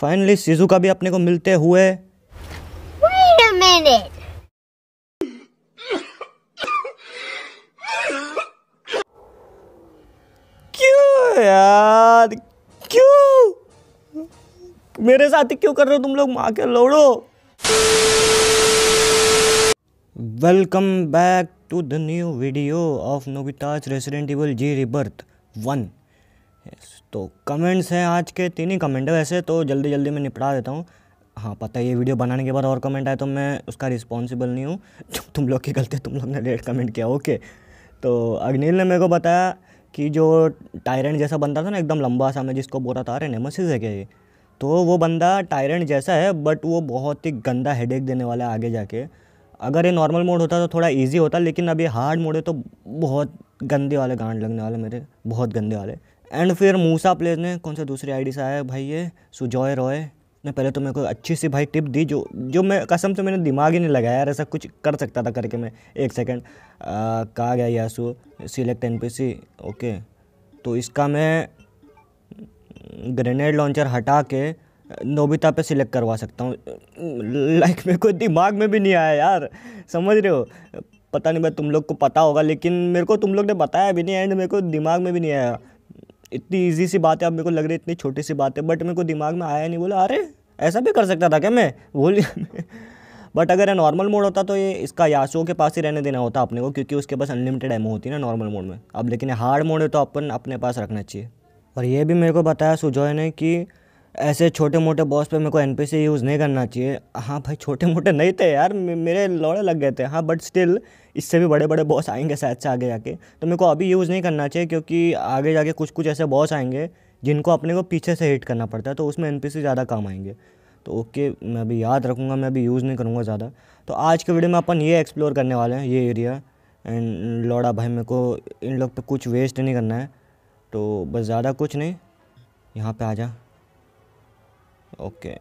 Finally सीजू का भी अपने को मिलते हुए क्यों यार क्यों मेरे साथ ही क्यों कर रहे हो तुम लोग माँ के लोड़ो welcome back to the new video of Nobita's resident evil G rebirth one तो कमेंट्स हैं आज के तीन ही कमेंट है वैसे तो जल्दी जल्दी मैं निपटा देता हूँ हाँ पता है ये वीडियो बनाने के बाद और कमेंट आए तो मैं उसका रिस्पॉन्सिबल नहीं हूँ तुम लोग की गलती है तुम लोग ने रेड कमेंट किया ओके तो अग्निल ने मेरे को बताया कि जो टायरेंट जैसा बंदा था ना एकदम लंबा सा मैं जिसको बोला था अरे नेमोसिस है क्या ये तो वो बंदा टायरेंट जैसा है बट वो बहुत ही गंदा हेडेक देने वाला है आगे जाके अगर ये नॉर्मल मोड होता तो थोड़ा ईजी होता लेकिन अभी हार्ड मोड है तो बहुत गंदे वाले गांड लगने वाले मेरे बहुत गंदे वाले एंड फिर मूसा प्लेयर ने कौन सा दूसरी आईडी से आया भाई ये सुजॉय रॉय ने पहले तो मेरे को अच्छी सी भाई टिप दी जो जो मैं कसम से मैंने दिमाग ही नहीं लगाया यार ऐसा कुछ कर सकता था करके मैं एक सेकेंड कहा गया यासु सिलेक्ट एन ओके तो इसका मैं ग्रेनेड लॉन्चर हटा के नोबिता पे सिलेक्ट करवा सकता हूँ लाइक मेरे को दिमाग में भी नहीं आया यार समझ रहे हो पता नहीं भाई तुम लोग को पता होगा लेकिन मेरे को तुम लोग ने बताया भी नहीं एंड मेरे को दिमाग में भी नहीं आया इतनी ईजी सी बात है अब मेरे को लग रही इतनी छोटी सी बात है बट मेरे को दिमाग में आया नहीं बोला अरे ऐसा भी कर सकता था क्या मैं बोल बट अगर ये नॉर्मल मोड होता तो ये इसका यासो के पास ही रहने देना होता अपने को क्योंकि उसके पास अनलिमिटेड एमो होती है ना नॉर्मल मोड में अब लेकिन हार्ड मोड है तो अपन अपने पास रखना चाहिए और ये भी मेरे को बताया सुजॉय ने कि ऐसे छोटे मोटे बॉस पे मेरे को एन यूज़ नहीं करना चाहिए हाँ भाई छोटे मोटे नहीं थे यार मेरे लौड़े लग गए थे हाँ बट स्टिल इससे भी बड़े बड़े बॉस आएंगे शायद से आगे जाके तो मेरे को अभी यूज़ नहीं करना चाहिए क्योंकि आगे जाके कुछ कुछ ऐसे बॉस आएंगे जिनको अपने को पीछे से हिट करना पड़ता है तो उसमें एन ज़्यादा काम आएंगे तो ओके मैं अभी याद रखूँगा मैं अभी यूज़ नहीं करूँगा ज़्यादा तो आज के वीडियो में अपन ये एक्सप्लोर करने वाले हैं ये एरिया एंड लौड़ा भाई मेरे को इन लोग पे कुछ वेस्ट नहीं करना है तो बस ज़्यादा कुछ नहीं यहाँ पे आ जा ओके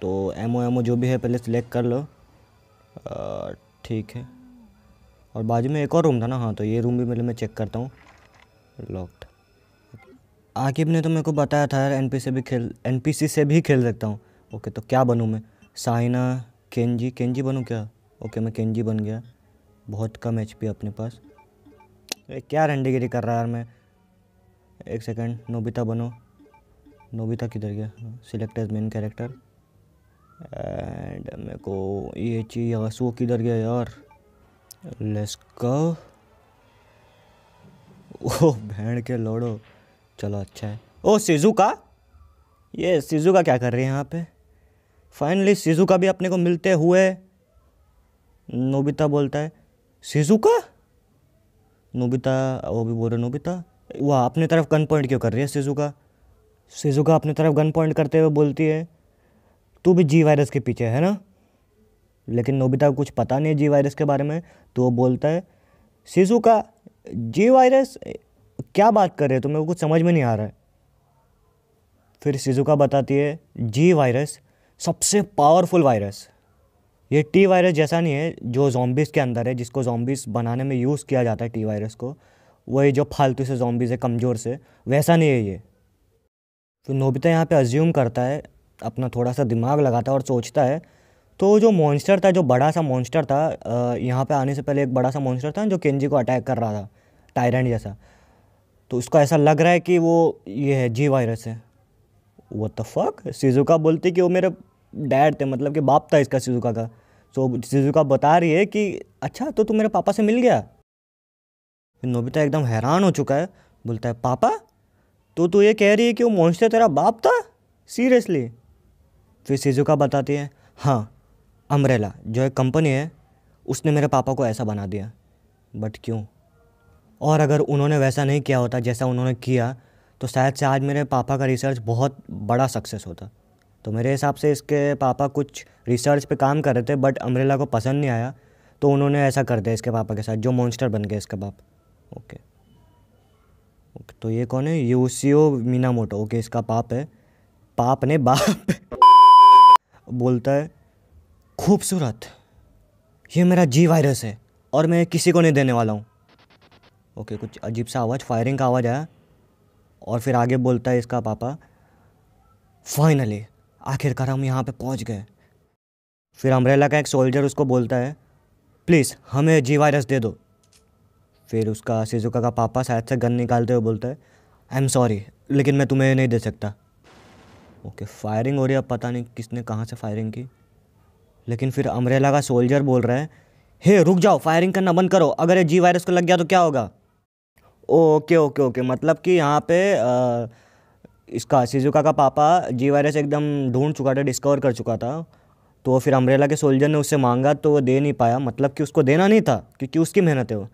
तो एमओ एमओ जो भी है पहले सिलेक्ट कर लो ठीक है और बाजू में एक और रूम था ना हाँ तो ये रूम भी मतलब मैं चेक करता हूँ लॉक्ड आकिब ने तो मेरे को बताया था यार एन से भी खेल एन से भी खेल सकता हूँ ओके तो क्या बनूँ मैं साइना केंजी केंजी बनूँ क्या ओके मैं केंजी बन गया बहुत कम एच अपने पास क्या रंडेगिरी कर रहा है यार मैं एक सेकंड नोबिता बनो नोबिता किधर गया select as main character and मेरे को ये चीज़ यासुओ किधर गया यार लेट्स गो ओ भेड़ के लोडो चलो अच्छा है ओ सिजू का ये सिजू का क्या कर रहे हैं यहाँ पे फाइनली सिजू का भी अपने को मिलते हुए नोबिता बोलता है सिजू का नोबिता वो भी बोल रहे नोबिता वो अपने तरफ कन पॉइंट क्यों कर रही है सिजू का सिजुका अपनी तरफ गन पॉइंट करते हुए बोलती है तू भी जी वायरस के पीछे है ना लेकिन नोबिता को कुछ पता नहीं है जी वायरस के बारे में तो वो बोलता है सिजुका जी वायरस क्या बात कर रहे हो तो मेरे को कुछ समझ में नहीं आ रहा है फिर सिजुका बताती है जी वायरस सबसे पावरफुल वायरस ये टी वायरस जैसा नहीं है जो जॉम्बिस के अंदर है जिसको जॉम्बिस बनाने में यूज़ किया जाता है टी वायरस को वही जो फालतू से जॉम्बिस है कमज़ोर से वैसा नहीं है ये फिर तो नोबिता यहाँ पे अज्यूम करता है अपना थोड़ा सा दिमाग लगाता है और सोचता है तो जो मॉन्स्टर था जो बड़ा सा मॉन्स्टर था यहाँ पे आने से पहले एक बड़ा सा मॉन्स्टर था जो केंजी को अटैक कर रहा था टायरेंट जैसा तो उसको ऐसा लग रहा है कि वो ये है जी वायरस है वो द फक सिजुका बोलती कि वो मेरे डैड थे मतलब कि बाप था इसका सिजुका का तो सिजुका बता रही है कि अच्छा तो तू मेरे पापा से मिल गया नोबिता एकदम हैरान हो चुका है बोलता है पापा तो तू ये कह रही है कि वो मोन्स्टर तेरा बाप था सीरियसली फिर सिजुका बताती है हाँ अम्ब्रेला जो एक कंपनी है उसने मेरे पापा को ऐसा बना दिया बट क्यों और अगर उन्होंने वैसा नहीं किया होता जैसा उन्होंने किया तो शायद से आज मेरे पापा का रिसर्च बहुत बड़ा सक्सेस होता तो मेरे हिसाब से इसके पापा कुछ रिसर्च पे काम कर रहे थे बट अम्ब्रेला को पसंद नहीं आया तो उन्होंने ऐसा कर दिया इसके पापा के साथ जो मॉन्स्टर बन गए इसके बाप ओके okay. तो ये कौन है यूसीओ मीनामोटो ओके इसका पाप है पाप ने बाप बोलता है खूबसूरत ये मेरा जी वायरस है और मैं किसी को नहीं देने वाला हूँ ओके कुछ अजीब सा आवाज़ फायरिंग का आवाज़ आया और फिर आगे बोलता है इसका पापा फाइनली आखिरकार हम यहाँ पे पहुँच गए फिर अम्ब्रेला का एक सोल्जर उसको बोलता है प्लीज़ हमें जी वायरस दे दो फिर उसका शेजुका का पापा शायद से गन निकालते हुए बोलता है आई एम सॉरी लेकिन मैं तुम्हें नहीं दे सकता ओके फायरिंग हो रही है अब पता नहीं किसने कहाँ से फायरिंग की लेकिन फिर अमरेला का सोल्जर बोल रहा है हे रुक जाओ फायरिंग करना बंद करो अगर ये जी वायरस को लग गया तो क्या होगा ओके ओके ओके मतलब कि यहाँ पे आ, इसका सिजुका का पापा जी वायरस एकदम ढूंढ चुका था डिस्कवर कर चुका था तो फिर अमरेला के सोल्जर ने उससे मांगा तो वो दे नहीं पाया मतलब कि उसको देना नहीं था क्योंकि उसकी मेहनत है वो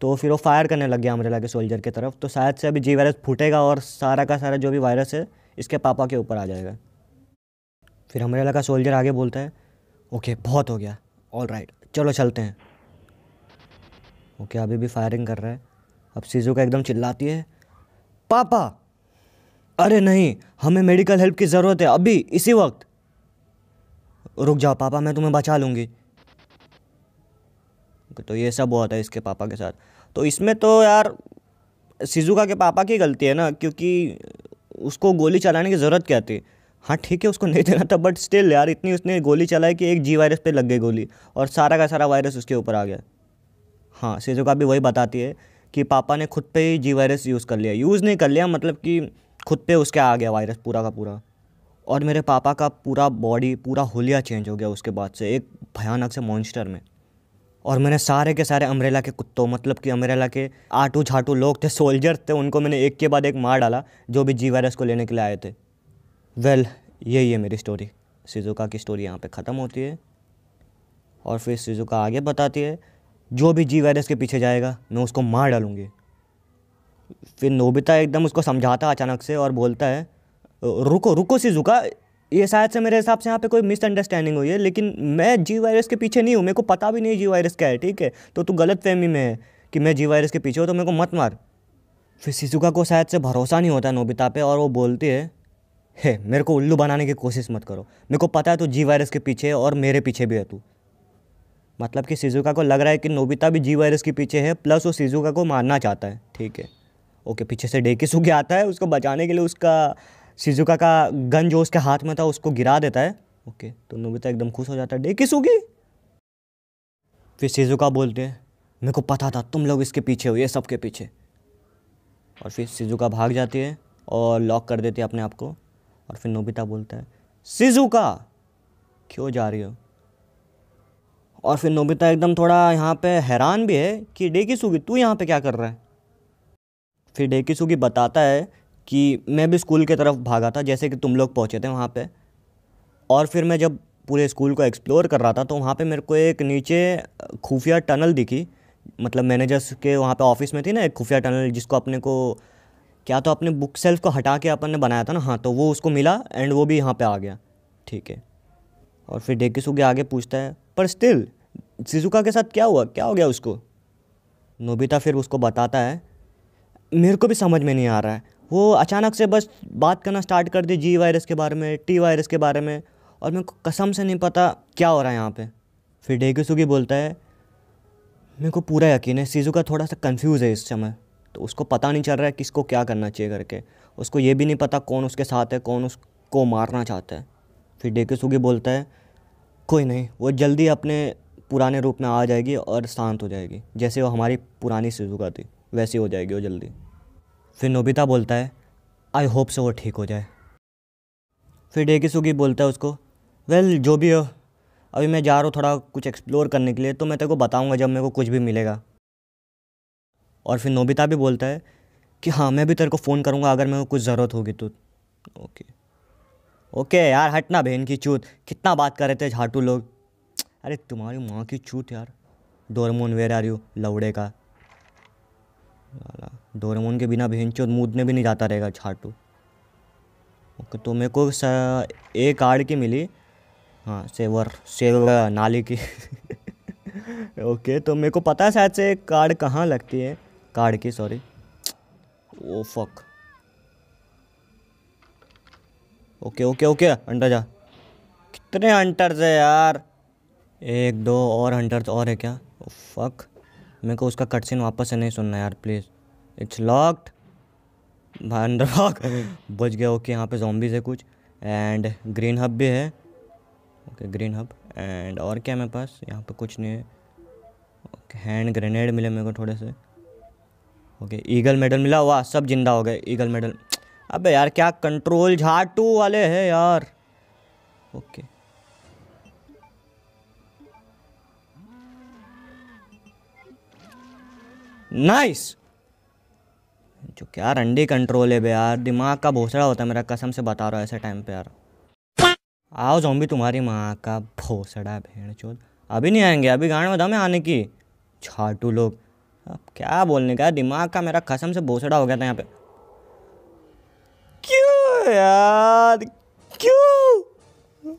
तो फिर वो फायर करने लग गया अमरेला के सोल्जर की तरफ तो शायद से अभी जी वायरस फूटेगा और सारा का सारा जो भी वायरस है इसके पापा के ऊपर आ जाएगा फिर अमरेला का सोल्जर आगे बोलता है ओके बहुत हो गया ऑल राइट चलो चलते हैं ओके अभी भी फायरिंग कर रहा है अब सीजू का एकदम चिल्लाती है पापा अरे नहीं हमें मेडिकल हेल्प की ज़रूरत है अभी इसी वक्त रुक जाओ पापा मैं तुम्हें बचा लूँगी तो ये सब हुआ था इसके पापा के साथ तो इसमें तो यार सिजुका के पापा की गलती है ना क्योंकि उसको गोली चलाने की ज़रूरत क्या थी हाँ ठीक है उसको नहीं देना था बट स्टिल यार इतनी उसने गोली चलाई कि एक जी वायरस पे लग गई गोली और सारा का सारा वायरस उसके ऊपर आ गया हाँ सिजुका भी वही बताती है कि पापा ने खुद पे ही जी वायरस यूज़ कर लिया यूज़ नहीं कर लिया मतलब कि खुद पे उसके आ गया वायरस पूरा का पूरा और मेरे पापा का पूरा बॉडी पूरा होलिया चेंज हो गया उसके बाद से एक भयानक से मॉन्स्टर में और मैंने सारे के सारे अमरेला के कुत्तों मतलब कि अमरेला के आटू झाटू लोग थे सोल्जर थे उनको मैंने एक के बाद एक मार डाला जो भी जी वायरस को लेने के लिए आए थे वेल well, यही है मेरी स्टोरी सिजुका की स्टोरी यहाँ पे ख़त्म होती है और फिर सिजुका आगे बताती है जो भी जी वायरस के पीछे जाएगा मैं उसको मार डालूँगी फिर नोबिता एकदम उसको समझाता अचानक से और बोलता है रुको रुको सिजुका ये शायद से मेरे हिसाब से यहाँ पे कोई मिसअंडरस्टैंडिंग हुई है लेकिन मैं जी वायरस के पीछे नहीं हूँ मेरे को पता भी नहीं जी वायरस क्या है ठीक है तो तू गलत फहमी में है कि मैं जी वायरस के पीछे हूँ तो मेरे को मत मार फिर शिशुका को शायद से भरोसा नहीं होता नोबिता पे और वो बोलती है हे मेरे को उल्लू बनाने की कोशिश मत करो मेरे को पता है तू जी वायरस के पीछे है और मेरे पीछे भी है तू मतलब कि शिजुका को लग रहा है कि नोबिता भी जी वायरस के पीछे है प्लस वो शिजुका को मारना चाहता है ठीक है ओके पीछे से डेकी सूखे आता है उसको बचाने के लिए उसका सिजुका का गन जो उसके हाथ में था उसको गिरा देता है ओके तो नोबिता एकदम खुश हो जाता है डे सुगी फिर सिजुका बोलते हैं मेरे को पता था तुम लोग इसके पीछे हो ये सबके पीछे और फिर सिजुका भाग जाती है और लॉक कर देती है अपने आप को और फिर नोबिता बोलता है सिजुका क्यों जा रही हो और फिर नोबिता एकदम थोड़ा यहाँ पे हैरान भी है कि डेकी सूगी सुगी तू यहाँ पे क्या कर रहा है फिर डेकी सूगी सुगी बताता है कि मैं भी स्कूल के तरफ भागा था जैसे कि तुम लोग पहुँचे थे वहाँ पर और फिर मैं जब पूरे स्कूल को एक्सप्लोर कर रहा था तो वहाँ पे मेरे को एक नीचे खुफिया टनल दिखी मतलब मैनेजर्स के वहाँ पे ऑफिस में थी ना एक खुफिया टनल जिसको अपने को क्या तो अपने बुक सेल्फ को हटा के अपन ने बनाया था ना हाँ तो वो उसको मिला एंड वो भी यहाँ पे आ गया ठीक है और फिर डेकी सुगे आगे पूछता है पर स्टिल सिजुका के साथ क्या हुआ क्या हो गया उसको नोबिता फिर उसको बताता है मेरे को भी समझ में नहीं आ रहा है वो अचानक से बस बात करना स्टार्ट कर दी जी वायरस के बारे में टी वायरस के बारे में और मेरे को कसम से नहीं पता क्या हो रहा है यहाँ पे फिर डेगी सुगी बोलता है मेरे को पूरा यकीन है सीजू का थोड़ा सा कंफ्यूज है इस समय तो उसको पता नहीं चल रहा है किसको क्या करना चाहिए करके उसको ये भी नहीं पता कौन उसके साथ है कौन उसको मारना चाहता है फिर डेके सुगी बोलता है कोई नहीं वो जल्दी अपने पुराने रूप में आ जाएगी और शांत हो जाएगी जैसे वो हमारी पुरानी सिजुका थी वैसी हो जाएगी वो जल्दी फिर नोबिता बोलता है आई होप से वो ठीक हो जाए फिर डेकी सुगी बोलता है उसको वेल well, जो भी हो अभी मैं जा रहा हूँ थोड़ा कुछ एक्सप्लोर करने के लिए तो मैं तेरे को बताऊँगा जब मेरे को कुछ भी मिलेगा और फिर नोबिता भी बोलता है कि हाँ मैं भी तेरे को फ़ोन करूँगा अगर मेरे को कुछ ज़रूरत होगी तो ओके ओके यार हटना बहन की चूत कितना बात कर रहे थे झाटू लोग अरे तुम्हारी माँ की चूत यार डोरमोन वेर आर यू लवड़े का डोरेमोन के बिना बहन मूद में भी नहीं जाता रहेगा छाटू ओके तो मेरे को एक कार्ड की मिली हाँ सेवर सेवर नाली की ओके तो मेरे को पता है शायद से एक कार्ड कहाँ लगती है कार्ड की sorry oh fuck okay okay okay under जा कितने हंटर्स है यार एक दो और हंटर्स और है क्या ओ फक मेरे को उसका कट सीन वापस से नहीं सुनना यार प्लीज़ इट्स लॉक्ड लॉक बच गया ओके यहाँ पे जॉम्बीज है कुछ एंड ग्रीन हब भी है ओके ग्रीन हब एंड और क्या मेरे पास यहाँ पे कुछ नहीं है ओके हैंड ग्रेनेड मिले मेरे को थोड़े से ओके ईगल मेडल मिला हुआ सब जिंदा हो गए ईगल मेडल अबे यार क्या कंट्रोल झाटू वाले हैं यार ओके नाइस जो क्या अंडी कंट्रोल है यार दिमाग का भोसड़ा होता है मेरा कसम से बता रहा है ऐसे टाइम पे यार आओ भी तुम्हारी माँ का भोसड़ा भेड़ चोल अभी नहीं आएंगे अभी गाड़ में दम है आने की छाटू लोग अब क्या बोलने का दिमाग का मेरा कसम से भोसड़ा हो गया था यहाँ पे क्यों यार क्यों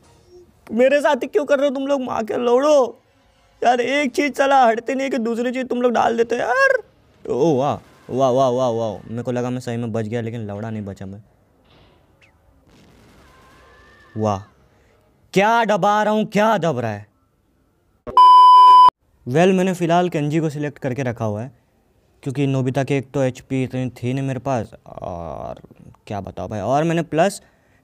मेरे साथ ही क्यों कर रहे हो तुम लोग माँ के लोड़ो यार एक चीज़ चला हटती नहीं कि दूसरी चीज़ तुम लोग डाल देते हो यार ओ वाह वाह वाह वाह वाह मेरे को लगा मैं सही में बच गया लेकिन लवड़ा नहीं बचा मैं वाह क्या दबा रहा हूँ क्या दब रहा है वेल well, मैंने फ़िलहाल कंजी को सिलेक्ट करके रखा हुआ है क्योंकि नोबिता के एक तो एचपी इतनी थी नहीं मेरे पास और क्या बताओ भाई और मैंने प्लस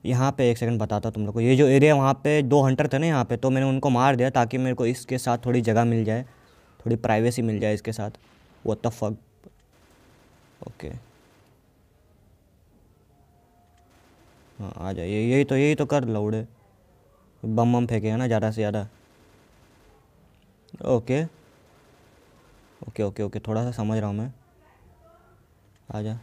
यहाँ पे एक सेकंड बताता तुम लोग को ये जो एरिया वहाँ पे दो हंटर थे ना यहाँ पे तो मैंने उनको मार दिया ताकि मेरे को इसके साथ थोड़ी जगह मिल जाए थोड़ी प्राइवेसी मिल जाए इसके साथ वो द फक ओके हाँ आ जाइए यही तो यही तो कर लौड़े बम बम फेंके हैं ना ज़्यादा से ज़्यादा ओके ओके ओके ओके थोड़ा सा समझ रहा हूँ मैं आ जा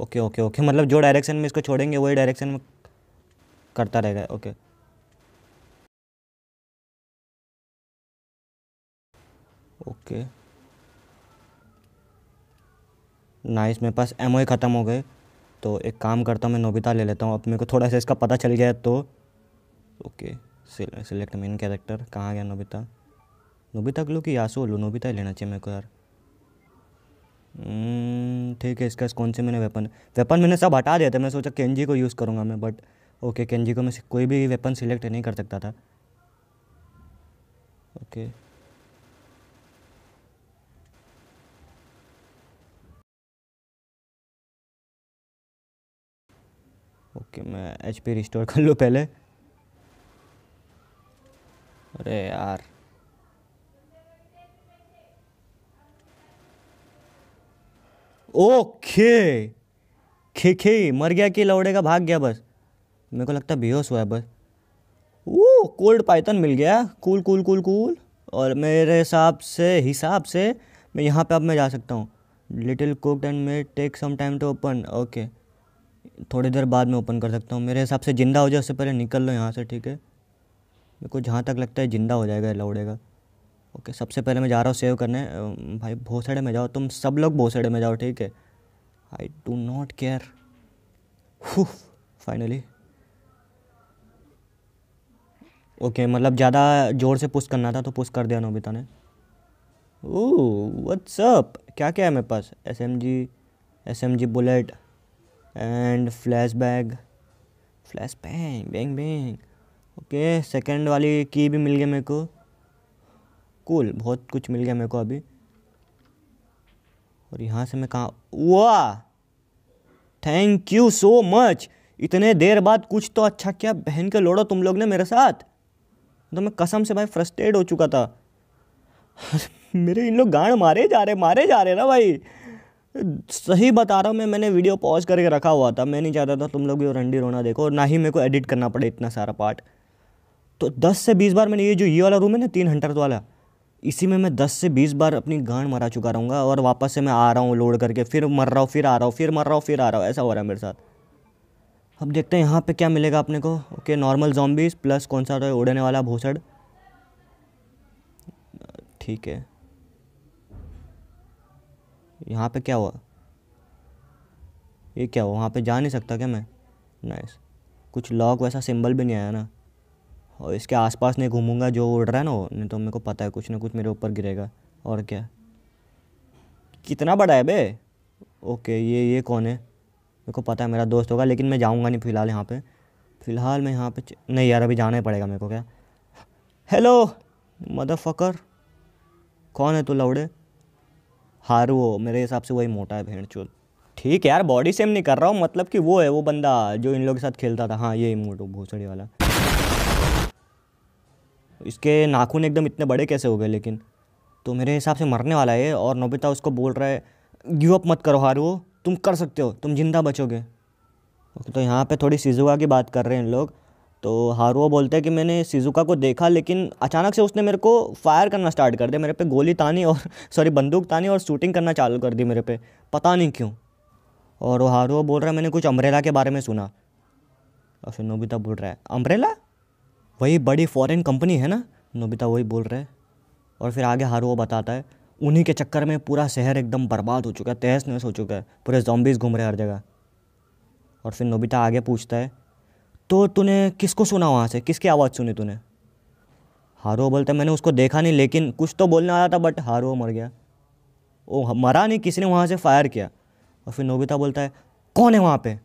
ओके ओके ओके मतलब जो डायरेक्शन में इसको छोड़ेंगे वही डायरेक्शन में करता रहेगा ओके ओके नाइस मेरे पास एमओ e ख़त्म हो गए तो एक काम करता हूँ मैं नोबिता ले लेता हूँ अब मेरे को थोड़ा सा इसका पता चल गया तो ओके सिलेक्ट मेन कैरेक्टर कहाँ गया नोबिता नोबिता को लो कि यासो लो नोबिता ही लेना चाहिए मेरे को यार Hmm, ठीक है इसका कौन से मैंने वेपन वेपन मैंने सब हटा दिया था मैं सोचा केनजी को यूज़ करूँगा मैं बट ओके केनजी को मैं कोई भी वेपन सिलेक्ट नहीं कर सकता था ओके ओके मैं एच पी रिस्टोर कर लूँ पहले अरे यार ओके खे खे मर गया कि लौड़े का भाग गया बस मेरे को लगता है बेहोश हुआ है बस वो कोल्ड पाइथन मिल गया कूल कूल कूल कूल और मेरे हिसाब से हिसाब से मैं यहाँ पे अब मैं जा सकता हूँ little cook and may take some time to open okay थोड़ी देर बाद में ओपन कर सकता हूँ मेरे हिसाब से ज़िंदा हो जाए उससे पहले निकल लो यहाँ से ठीक है मेरे को जहाँ तक लगता है ज़िंदा हो जाएगा लौड़ेगा ओके सबसे पहले मैं जा रहा हूँ सेव करने भाई भोसड़े में जाओ तुम सब लोग भोसड़े में जाओ ठीक है I do not care finally okay मतलब ज़्यादा ज़ोर से पुश करना था तो पुश कर दिया नोबिता ने ओह व्हाट्सअप क्या क्या है मेरे पास S M G S M G bullet and flash bag flash bang bang bang okay second वाली की भी मिल गई मेरे को कूल बहुत कुछ मिल गया मेरे को अभी और यहाँ से मैं कहाँ वाह थैंक यू सो मच इतने देर बाद कुछ तो अच्छा किया बहन के लोड़ो तुम लोग ने मेरे साथ तो मैं कसम से भाई फ्रस्ट्रेट हो चुका था मेरे इन लोग गाड़ मारे जा रहे मारे जा रहे ना भाई सही बता रहा हूँ मैं मैंने वीडियो पॉज करके रखा हुआ था मैं नहीं चाहता था तुम लोग ये रंडी रोना देखो और ना ही मेरे को एडिट करना पड़े इतना सारा पार्ट तो दस से बीस बार मैंने ये जो ये वाला रूम है ना तीन हंटर्स वाला इसी में मैं दस से बीस बार अपनी गांड मरा चुका रहूँगा और वापस से मैं आ रहा हूँ लोड करके फिर मर रहा हूँ फिर आ रहा हूँ फिर मर रहा हूँ फिर आ रहा हूँ ऐसा हो रहा है मेरे साथ अब देखते हैं यहाँ पे क्या मिलेगा अपने को ओके नॉर्मल जॉम्बीज प्लस कौन सा है उड़ने वाला भूसड़ ठीक है यहाँ पे क्या हुआ ये क्या हुआ वहाँ पे जा नहीं सकता क्या मैं नाइस कुछ लॉक वैसा सिंबल भी नहीं आया ना और इसके आसपास नहीं घूमूंगा जो उड़ रहा है ना नहीं तो मेरे को पता है कुछ ना कुछ मेरे ऊपर गिरेगा और क्या कितना बड़ा है बे ओके ये ये कौन है मेरे को पता है मेरा दोस्त होगा लेकिन मैं जाऊँगा नहीं फ़िलहाल यहाँ पर फ़िलहाल मैं यहाँ पर नहीं यार अभी जाना ही पड़ेगा मेरे को क्या हेलो मदर फकर कौन है तू लौड़े हारू हो मेरे हिसाब से वही मोटा है भेड़ चोल ठीक है यार बॉडी सेम नहीं कर रहा हूँ मतलब कि वो है वो बंदा जो इन लोगों के साथ खेलता था हाँ ये मोटो भूसड़ी वाला इसके नाखून एकदम इतने बड़े कैसे हो गए लेकिन तो मेरे हिसाब से मरने वाला है और नोबिता उसको बोल रहा है गिव अप मत करो हारो तुम कर सकते हो तुम जिंदा बचोगे ओके तो यहाँ पे थोड़ी सिजुका की बात कर रहे हैं इन लोग तो हारुओ बोलते हैं कि मैंने सिजुका को देखा लेकिन अचानक से उसने मेरे को फायर करना स्टार्ट कर दिया मेरे पे गोली तानी और सॉरी बंदूक तानी और शूटिंग करना चालू कर दी मेरे पे पता नहीं क्यों और वो हारुओ बोल रहा है मैंने कुछ अम्ब्रेला के बारे में सुना और फिर नोबिता बोल रहा है अम्ब्रेला वही बड़ी फॉरेन कंपनी है ना नोबिता वही बोल रहा है और फिर आगे हारू बताता है उन्हीं के चक्कर में पूरा शहर एकदम बर्बाद हो चुका है तहस नहस हो चुका है पूरे जॉम्बीज घूम रहे हर जगह और फिर नोबिता आगे पूछता है तो तूने किसको सुना वहाँ से किसकी आवाज़ सुनी तूने हारो बोलता मैंने उसको देखा नहीं लेकिन कुछ तो बोलने आया था बट हारो मर गया ओ मरा नहीं किसी ने वहाँ से फायर किया और फिर नोबिता बोलता है कौन है वहाँ पे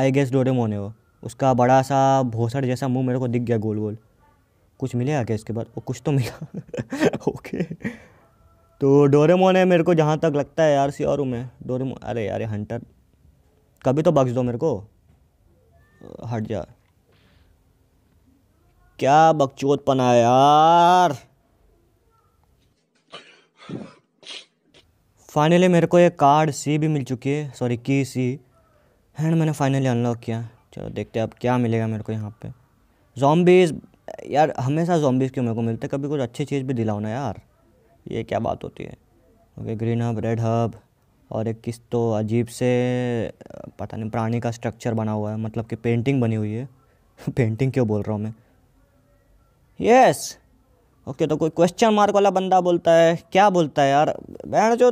आई गेस डोरेमोन है वो उसका बड़ा सा भोसड़ जैसा मुंह मेरे को दिख गया गोल गोल कुछ मिलेगा क्या इसके बाद वो कुछ तो मिला ओके तो डोरेमोन है मेरे को जहाँ तक लगता है यार सी और मैं डोरेमो अरे यार हंटर कभी तो बख्श दो मेरे को हट जा क्या बकचोत पना यार फाइनली मेरे को एक कार्ड सी भी मिल चुकी है सॉरी की सी एंड मैंने फाइनली अनलॉक किया चलो देखते हैं अब क्या मिलेगा मेरे को यहाँ पे जॉम्बीज़ यार हमेशा जॉम्बीज़ क्यों मेरे को मिलते कभी कुछ अच्छी चीज़ भी दिलाओ ना यार ये क्या बात होती है okay green hub red hub और एक किस तो अजीब से पता नहीं प्राणी का स्ट्रक्चर बना हुआ है मतलब कि पेंटिंग बनी हुई है पेंटिंग क्यों बोल रहा हूँ मैं यस ओके तो कोई क्वेश्चन मार्क वाला बंदा बोलता है क्या बोलता है यार बैंड जो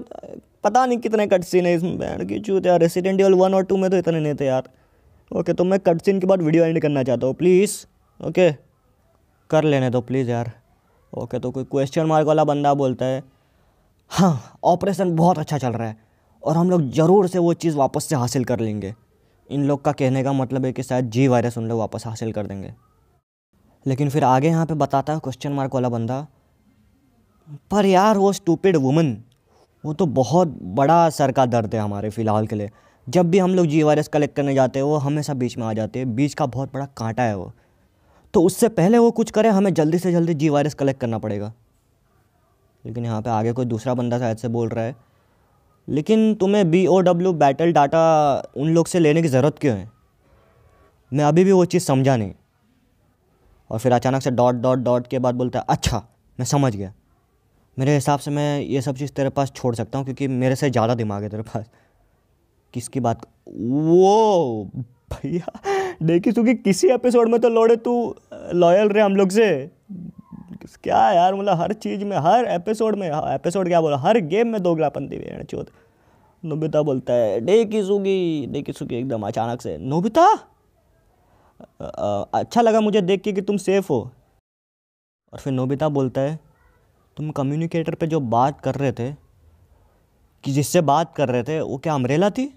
पता नहीं कितने कट सीन है इसमें बैंड की जो यार रेसिडेंट वन और टू में तो इतने नहीं थे यार ओके तो मैं कटसिन के बाद वीडियो एंड करना चाहता हूँ प्लीज़ ओके कर लेने दो प्लीज़ यार ओके तो कोई क्वेश्चन मार्क वाला बंदा बोलता है हाँ ऑपरेशन बहुत अच्छा चल रहा है और हम लोग ज़रूर से वो चीज़ वापस से हासिल कर लेंगे इन लोग का कहने का मतलब है कि शायद जी वायरस उन लोग वापस हासिल कर देंगे लेकिन फिर आगे यहाँ पे बताता है क्वेश्चन मार्क वाला बंदा पर यार वो स्टूपिड वुमन वो तो बहुत बड़ा सर का दर्द है हमारे फ़िलहाल के लिए जब भी हम लोग जी वायरस एस कलेक्ट करने जाते हैं वो हमेशा बीच में आ जाते हैं बीच का बहुत बड़ा कांटा है वो तो उससे पहले वो कुछ करे हमें जल्दी से जल्दी जी वायरस एस कलेक्ट करना पड़ेगा लेकिन यहाँ पे आगे कोई दूसरा बंदा शायद से बोल रहा है लेकिन तुम्हें B O W battle data उन लोग से लेने की ज़रूरत क्यों है मैं अभी भी वो चीज़ समझा नहीं और फिर अचानक से डॉट डॉट डॉट के बाद बोलता है अच्छा मैं समझ गया मेरे हिसाब से मैं ये सब चीज़ तेरे पास छोड़ सकता हूँ क्योंकि मेरे से ज़्यादा दिमाग है तेरे पास किसकी बात वो भैया देखी चूँकि किसी एपिसोड में तो लौड़े तू लॉयल रहे हम लोग से क्या यार मतलब हर चीज़ में हर एपिसोड में हाँ, एपिसोड क्या बोला हर गेम में दोगलापन दी हुई चोत नोबिता बोलता है डेकी सुगी डेकी सुगी एकदम अचानक से नोबिता अच्छा लगा मुझे देख के कि तुम सेफ हो और फिर नोबिता बोलता है तुम कम्युनिकेटर पे जो बात कर रहे थे कि जिससे बात कर रहे थे वो क्या अमरेला थी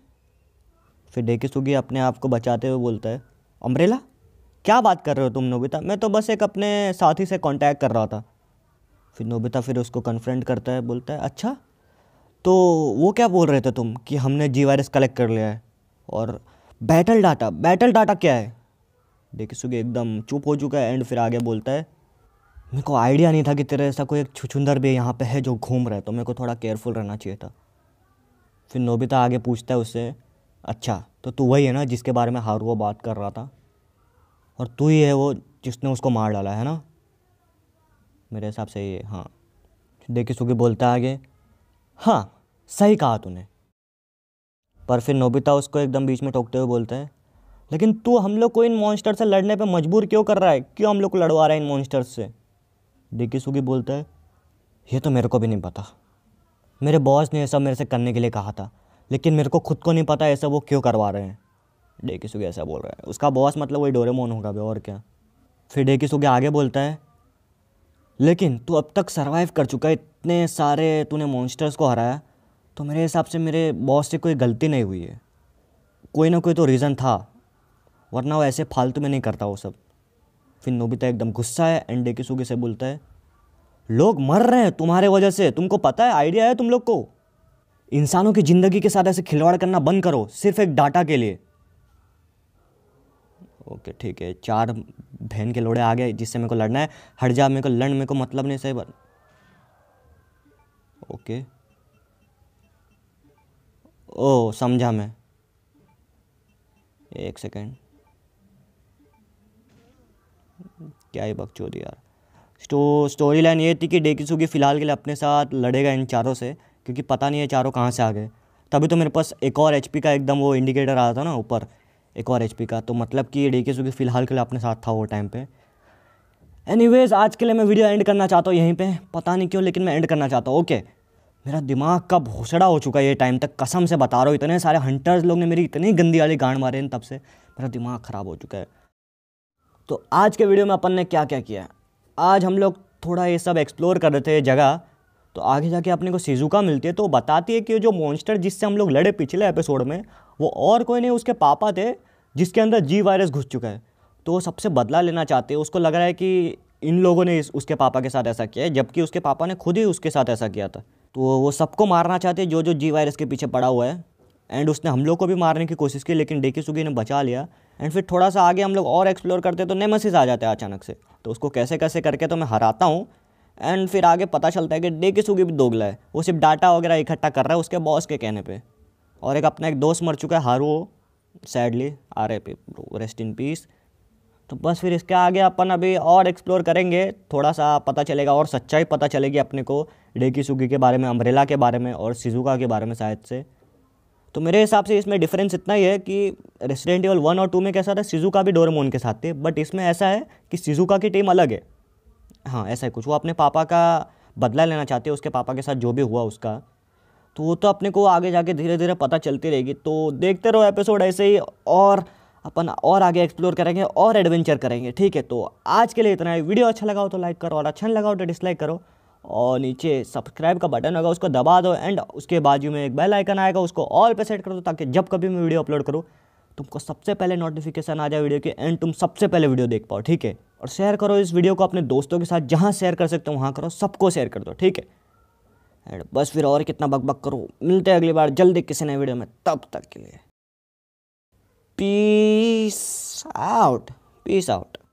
फिर डेकी सुगी अपने आप को बचाते हुए बोलता है अम्ब्रेला क्या बात कर रहे हो तुम नोबिता मैं तो बस एक अपने साथी से कांटेक्ट कर रहा था फिर नोबिता फिर उसको कन्फ्रेंट करता है बोलता है अच्छा तो वो क्या बोल रहे थे तुम कि हमने जी वायरस कलेक्ट कर लिया है और बैटल डाटा बैटल डाटा क्या है देखिए सुगी एकदम चुप हो चुका है एंड फिर आगे बोलता है मेरे को आइडिया नहीं था कि तेरे ऐसा कोई एक छुछुंदर भी यहाँ पे है जो घूम रहा है तो मेरे को थोड़ा केयरफुल रहना चाहिए था फिर नोबिता आगे पूछता है उससे अच्छा तो तू वही है ना जिसके बारे में हारू बात कर रहा था और तू ही है वो जिसने उसको मार डाला है ना मेरे हिसाब से ये हाँ देखिए सुगी बोलता है आगे हाँ सही कहा तूने पर फिर नोबिता उसको एकदम बीच में टोकते हुए बोलते हैं लेकिन तू हम लोग को इन मॉन्स्टर से लड़ने पे मजबूर क्यों कर रहा है क्यों हम लोग को लड़वा रहा है इन मॉन्स्टर से देखिए सुगी बोलता है ये तो मेरे को भी नहीं पता मेरे बॉस ने यह सब मेरे से करने के लिए कहा था लेकिन मेरे को खुद को नहीं पता ऐसा वो क्यों करवा रहे हैं डेकी सुगे ऐसा बोल रहा है उसका बॉस मतलब वही डोरेमोन होगा भाई और क्या फिर डेकी सुगे आगे बोलता है लेकिन तू अब तक सर्वाइव कर चुका है इतने सारे तूने मॉन्स्टर्स को हराया तो मेरे हिसाब से मेरे बॉस से कोई गलती नहीं हुई है कोई ना कोई तो रीज़न था वरना वो ऐसे फालतू में नहीं करता वो सब फिर नोबिता एकदम गुस्सा है एंड डेकी सुगे से बोलता है लोग मर रहे हैं तुम्हारे वजह से तुमको पता है आइडिया है तुम लोग को इंसानों की ज़िंदगी के साथ ऐसे खिलवाड़ करना बंद करो सिर्फ एक डाटा के लिए ओके ठीक है चार बहन के लोड़े आ गए जिससे मेरे को लड़ना है हट जा मेरे को लड़ मेरे को मतलब नहीं सही बात ओके ओ समझा मैं एक सेकेंड क्या ही बकचोदी यार स्टो स्टोरी लाइन ये थी कि डेकी सुगी फ़िलहाल के लिए अपने साथ लड़ेगा इन चारों से क्योंकि पता नहीं है चारों कहाँ से आ गए तभी तो मेरे पास एक और एच का एकदम वो इंडिकेटर आया था ना ऊपर एक और एच का तो मतलब कि ये डी के क्योंकि फ़िलहाल के लिए अपने साथ था वो टाइम पे एनीवेज आज के लिए मैं वीडियो एंड करना चाहता हूँ यहीं पे पता नहीं क्यों लेकिन मैं एंड करना चाहता हूँ ओके मेरा दिमाग का भोसड़ा हो चुका है ये टाइम तक कसम से बता रहा हूँ इतने सारे हंटर्स लोग ने मेरी इतनी गंदी वाली गांड मारे हैं तब से मेरा दिमाग ख़राब हो चुका है तो आज के वीडियो में अपन ने क्या क्या किया आज हम लोग थोड़ा ये सब एक्सप्लोर कर रहे थे जगह तो आगे जाके अपने को सिजुका मिलती है तो बताती है कि जो मॉन्स्टर जिससे हम लोग लड़े पिछले एपिसोड में वो और कोई नहीं उसके पापा थे जिसके अंदर जी वायरस घुस चुका है तो वो सबसे बदला लेना चाहते हैं उसको लग रहा है कि इन लोगों ने इस उसके पापा के साथ ऐसा किया है जबकि उसके पापा ने खुद ही उसके साथ ऐसा किया था तो वो सबको मारना चाहते जो जो जी वायरस के पीछे पड़ा हुआ है एंड उसने हम लोग को भी मारने की कोशिश की लेकिन डेकी सुगी ने बचा लिया एंड फिर थोड़ा सा आगे हम लोग और एक्सप्लोर करते तो नेमसिस आ जाते हैं अचानक से तो उसको कैसे कैसे करके तो मैं हराता हूँ एंड फिर आगे पता चलता है कि डे किसुगी भी दोगला है वो सिर्फ डाटा वगैरह इकट्ठा कर रहा है उसके बॉस के कहने पे और एक अपना एक दोस्त मर चुका है Haru sadly R A P rest in peace तो बस फिर इसके आगे अपन अभी और एक्सप्लोर करेंगे थोड़ा सा पता चलेगा और सच्चाई पता चलेगी अपने को डेकी सुगी के बारे में अम्ब्रेला के बारे में और सिजुका के बारे में शायद से तो मेरे हिसाब से इसमें डिफरेंस इतना ही है कि रेस्टोरेंट वन और टू में कैसा था सिजुका भी डोरेमोन के साथ थे बट इसमें ऐसा है कि सिजुका की टीम अलग है हाँ ऐसा ही कुछ वो अपने पापा का बदला लेना चाहते हैं उसके पापा के साथ जो भी हुआ उसका तो वो तो अपने को आगे जाके धीरे धीरे पता चलती रहेगी तो देखते रहो एपिसोड ऐसे ही और अपन और आगे एक्सप्लोर करेंगे और एडवेंचर करेंगे ठीक है तो आज के लिए इतना ही वीडियो अच्छा लगा हो तो लाइक करो और अच्छा नहीं लगा हो तो डिसलाइक करो और नीचे सब्सक्राइब का बटन होगा उसको दबा दो एंड उसके बाजू में एक बेल आइकन आएगा उसको ऑल पे सेट कर दो ताकि जब कभी मैं वीडियो अपलोड करूँ तुमको सबसे पहले नोटिफिकेशन आ जाए वीडियो की एंड तुम सबसे पहले वीडियो देख पाओ ठीक है और शेयर करो इस वीडियो को अपने दोस्तों के साथ जहाँ शेयर कर सकते हो वहाँ करो सबको शेयर कर दो ठीक है एंड बस फिर और कितना बकबक करो मिलते हैं अगली बार जल्दी किसी नए वीडियो में तब तक के लिए पीस आउट पीस आउट